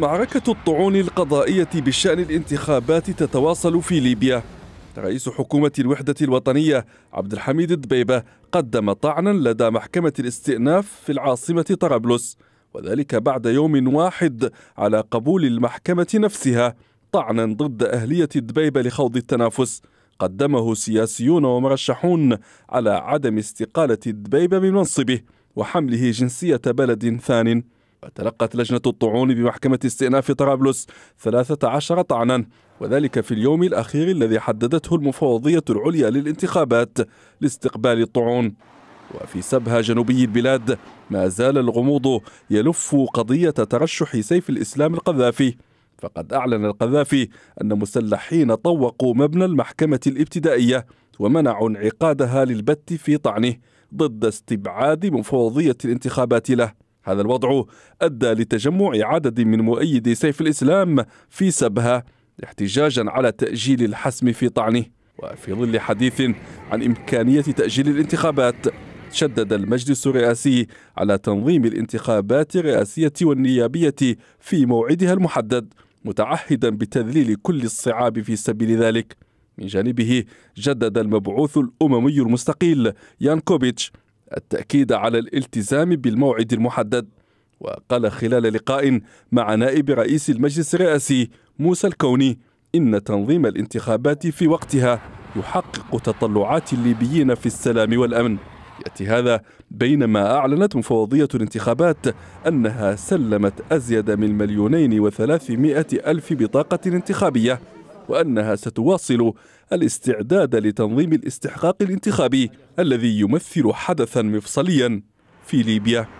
معركة الطعون القضائية بشأن الانتخابات تتواصل في ليبيا رئيس حكومة الوحدة الوطنية عبد الحميد الدبيبة قدم طعنا لدى محكمة الاستئناف في العاصمة طرابلس وذلك بعد يوم واحد على قبول المحكمة نفسها طعنا ضد أهلية الدبيبة لخوض التنافس قدمه سياسيون ومرشحون على عدم استقالة الدبيبة من منصبه وحمله جنسية بلد ثان وتلقت لجنة الطعون بمحكمة استئناف طرابلس 13 طعنا وذلك في اليوم الأخير الذي حددته المفوضية العليا للانتخابات لاستقبال الطعون وفي سبها جنوبي البلاد ما زال الغموض يلف قضية ترشح سيف الإسلام القذافي فقد أعلن القذافي أن مسلحين طوقوا مبنى المحكمة الابتدائية ومنعوا انعقادها للبت في طعنه ضد استبعاد مفوضية الانتخابات له هذا الوضع أدى لتجمع عدد من مؤيدي سيف الإسلام في سبها احتجاجا على تأجيل الحسم في طعنه وفي ظل حديث عن إمكانية تأجيل الانتخابات شدد المجلس الرئاسي على تنظيم الانتخابات الرئاسية والنيابية في موعدها المحدد متعهدا بتذليل كل الصعاب في سبيل ذلك من جانبه جدد المبعوث الأممي المستقيل يان كوبيتش التأكيد على الالتزام بالموعد المحدد وقال خلال لقاء مع نائب رئيس المجلس الرئاسي موسى الكوني إن تنظيم الانتخابات في وقتها يحقق تطلعات الليبيين في السلام والأمن يأتي هذا بينما أعلنت مفوضية الانتخابات أنها سلمت أزيد من مليونين وثلاثمائة ألف بطاقة انتخابية وأنها ستواصل الاستعداد لتنظيم الاستحقاق الانتخابي الذي يمثل حدثا مفصليا في ليبيا